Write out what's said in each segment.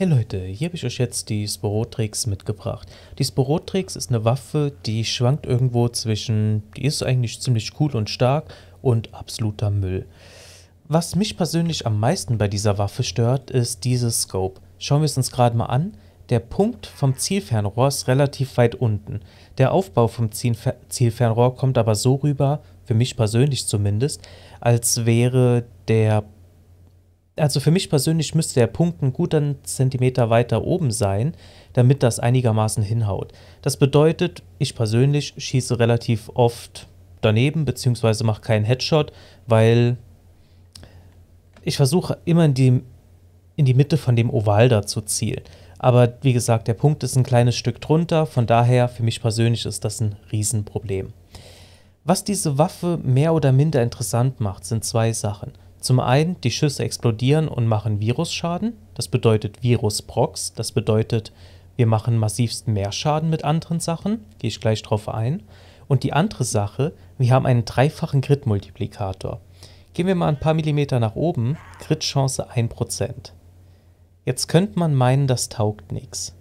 Hey Leute, hier habe ich euch jetzt die Sporotrix mitgebracht. Die Sporotrix ist eine Waffe, die schwankt irgendwo zwischen, die ist eigentlich ziemlich cool und stark und absoluter Müll. Was mich persönlich am meisten bei dieser Waffe stört, ist dieses Scope. Schauen wir es uns gerade mal an. Der Punkt vom Zielfernrohr ist relativ weit unten. Der Aufbau vom Zielfer Zielfernrohr kommt aber so rüber, für mich persönlich zumindest, als wäre der also für mich persönlich müsste der Punkt einen guten Zentimeter weiter oben sein, damit das einigermaßen hinhaut. Das bedeutet, ich persönlich schieße relativ oft daneben, beziehungsweise mache keinen Headshot, weil ich versuche immer in die, in die Mitte von dem Oval da zu zielen. Aber wie gesagt, der Punkt ist ein kleines Stück drunter, von daher für mich persönlich ist das ein Riesenproblem. Was diese Waffe mehr oder minder interessant macht, sind zwei Sachen. Zum einen, die Schüsse explodieren und machen Virusschaden. Das bedeutet Virusprox. Das bedeutet, wir machen massivsten mehr Schaden mit anderen Sachen. Gehe ich gleich drauf ein. Und die andere Sache, wir haben einen dreifachen Grid-Multiplikator. Gehen wir mal ein paar Millimeter nach oben. Grid-Chance 1%. Jetzt könnte man meinen, das taugt nichts.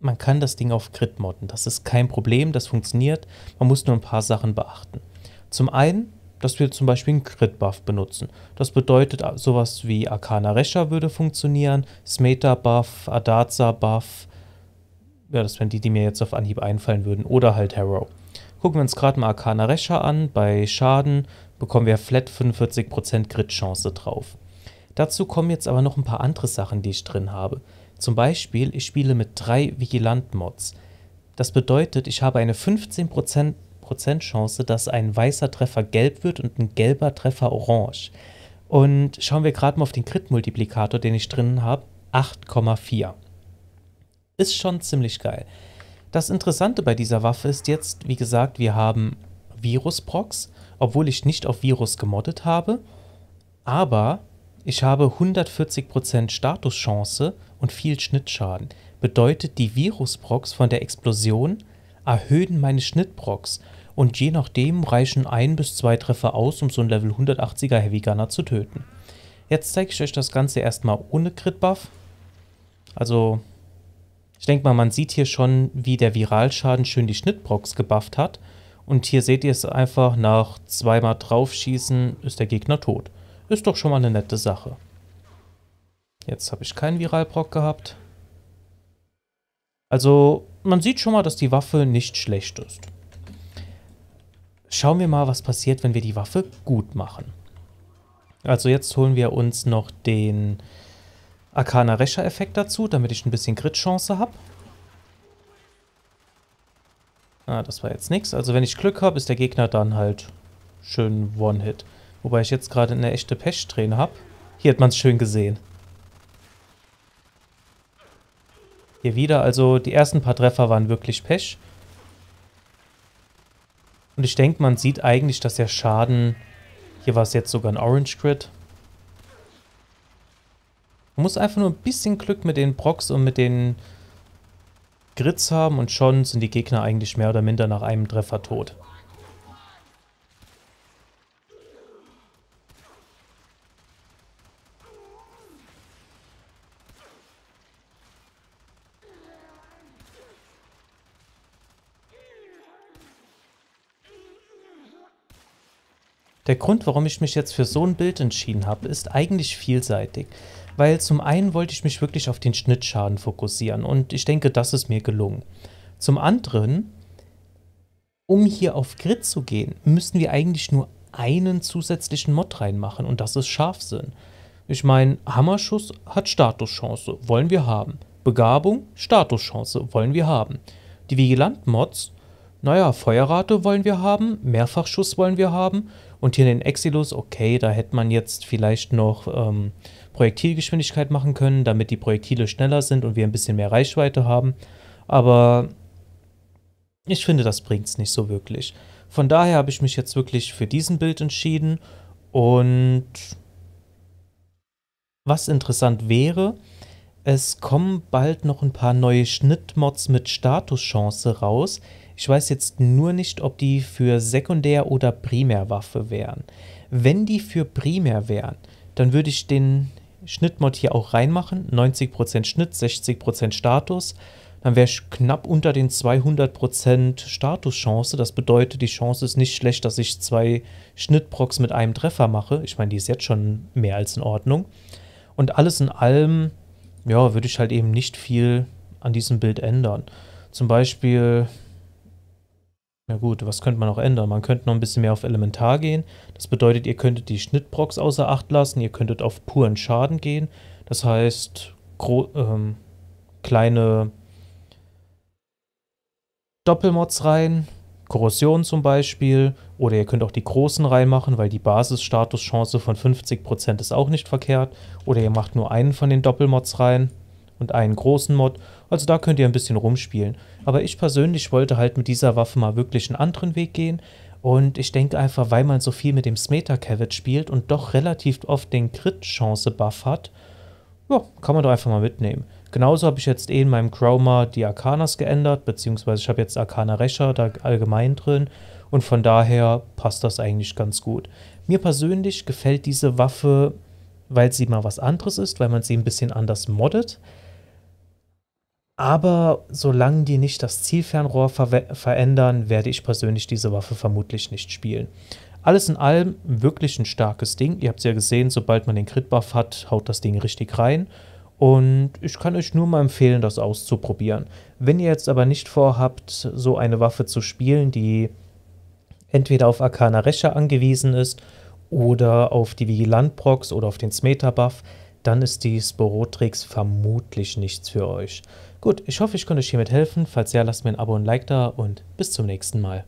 Man kann das Ding auf Grid modden. Das ist kein Problem, das funktioniert. Man muss nur ein paar Sachen beachten. Zum einen dass wir zum Beispiel einen Crit-Buff benutzen. Das bedeutet, äh, sowas wie Arcana Resha würde funktionieren, Smeta-Buff, Adaza-Buff, ja, das wären die, die mir jetzt auf Anhieb einfallen würden, oder halt Harrow. Gucken wir uns gerade mal Arcana Resha an, bei Schaden bekommen wir flat 45% Crit-Chance drauf. Dazu kommen jetzt aber noch ein paar andere Sachen, die ich drin habe. Zum Beispiel, ich spiele mit drei Vigilant-Mods. Das bedeutet, ich habe eine 15% 50% Chance, dass ein weißer Treffer gelb wird und ein gelber Treffer orange. Und schauen wir gerade mal auf den Crit-Multiplikator, den ich drinnen habe, 8,4. Ist schon ziemlich geil. Das Interessante bei dieser Waffe ist jetzt, wie gesagt, wir haben virus Virusprox, obwohl ich nicht auf Virus gemoddet habe, aber ich habe 140% Statuschance und viel Schnittschaden. Bedeutet, die virus Virusprox von der Explosion erhöhen meine Schnittprox und je nachdem reichen ein bis zwei Treffer aus, um so einen Level 180er Heavy Gunner zu töten. Jetzt zeige ich euch das Ganze erstmal ohne Crit Buff. Also, ich denke mal, man sieht hier schon, wie der Viralschaden schön die Schnittprox gebufft hat. Und hier seht ihr es einfach, nach zweimal draufschießen ist der Gegner tot. Ist doch schon mal eine nette Sache. Jetzt habe ich keinen Viralproc gehabt. Also, man sieht schon mal, dass die Waffe nicht schlecht ist. Schauen wir mal, was passiert, wenn wir die Waffe gut machen. Also jetzt holen wir uns noch den Arcana Rescher Effekt dazu, damit ich ein bisschen Crit Chance habe. Ah, das war jetzt nichts. Also wenn ich Glück habe, ist der Gegner dann halt schön One-Hit. Wobei ich jetzt gerade eine echte Pechsträhne habe. Hier hat man es schön gesehen. Hier wieder, also die ersten paar Treffer waren wirklich Pech. Und ich denke, man sieht eigentlich, dass der Schaden... Hier war es jetzt sogar ein Orange Grid. Man muss einfach nur ein bisschen Glück mit den Procs und mit den Grids haben und schon sind die Gegner eigentlich mehr oder minder nach einem Treffer tot. Der Grund, warum ich mich jetzt für so ein Bild entschieden habe, ist eigentlich vielseitig. Weil zum einen wollte ich mich wirklich auf den Schnittschaden fokussieren und ich denke, das ist mir gelungen. Zum anderen, um hier auf Grid zu gehen, müssen wir eigentlich nur einen zusätzlichen Mod reinmachen und das ist Scharfsinn. Ich meine, Hammerschuss hat Statuschance, wollen wir haben. Begabung, Statuschance, wollen wir haben. Die Vigilant-Mods, naja, Feuerrate wollen wir haben, Mehrfachschuss wollen wir haben und hier den Exilus, okay, da hätte man jetzt vielleicht noch ähm, Projektilgeschwindigkeit machen können, damit die Projektile schneller sind und wir ein bisschen mehr Reichweite haben. Aber ich finde, das bringt es nicht so wirklich. Von daher habe ich mich jetzt wirklich für diesen Bild entschieden. Und was interessant wäre, es kommen bald noch ein paar neue Schnittmods mit Statuschance raus. Ich weiß jetzt nur nicht, ob die für Sekundär- oder Primärwaffe wären. Wenn die für Primär wären, dann würde ich den Schnittmod hier auch reinmachen. 90% Schnitt, 60% Status. Dann wäre ich knapp unter den 200% Statuschance. Das bedeutet, die Chance ist nicht schlecht, dass ich zwei Schnittprocs mit einem Treffer mache. Ich meine, die ist jetzt schon mehr als in Ordnung. Und alles in allem ja, würde ich halt eben nicht viel an diesem Bild ändern. Zum Beispiel, na gut, was könnte man auch ändern? Man könnte noch ein bisschen mehr auf Elementar gehen. Das bedeutet, ihr könntet die Schnittprox außer Acht lassen, ihr könntet auf puren Schaden gehen. Das heißt, ähm, kleine Doppelmods rein, Korrosion zum Beispiel. Oder ihr könnt auch die großen reinmachen, weil die Basisstatuschance von 50% ist auch nicht verkehrt. Oder ihr macht nur einen von den Doppelmods rein und einen großen Mod. Also da könnt ihr ein bisschen rumspielen. Aber ich persönlich wollte halt mit dieser Waffe mal wirklich einen anderen Weg gehen. Und ich denke einfach, weil man so viel mit dem smeta Cavet spielt und doch relativ oft den Crit-Chance-Buff hat, ja, kann man doch einfach mal mitnehmen. Genauso habe ich jetzt eh in meinem Chroma die Arcanas geändert, beziehungsweise ich habe jetzt Arcana Recher da allgemein drin und von daher passt das eigentlich ganz gut. Mir persönlich gefällt diese Waffe, weil sie mal was anderes ist, weil man sie ein bisschen anders moddet. Aber solange die nicht das Zielfernrohr ver verändern, werde ich persönlich diese Waffe vermutlich nicht spielen. Alles in allem wirklich ein starkes Ding. Ihr habt es ja gesehen, sobald man den Crit-Buff hat, haut das Ding richtig rein. Und ich kann euch nur mal empfehlen, das auszuprobieren. Wenn ihr jetzt aber nicht vorhabt, so eine Waffe zu spielen, die entweder auf Arcana Rescher angewiesen ist oder auf die Vigilant Prox oder auf den Smeta Buff, dann ist die Sporotrix vermutlich nichts für euch. Gut, ich hoffe, ich konnte euch hiermit helfen. Falls ja, lasst mir ein Abo und ein Like da und bis zum nächsten Mal.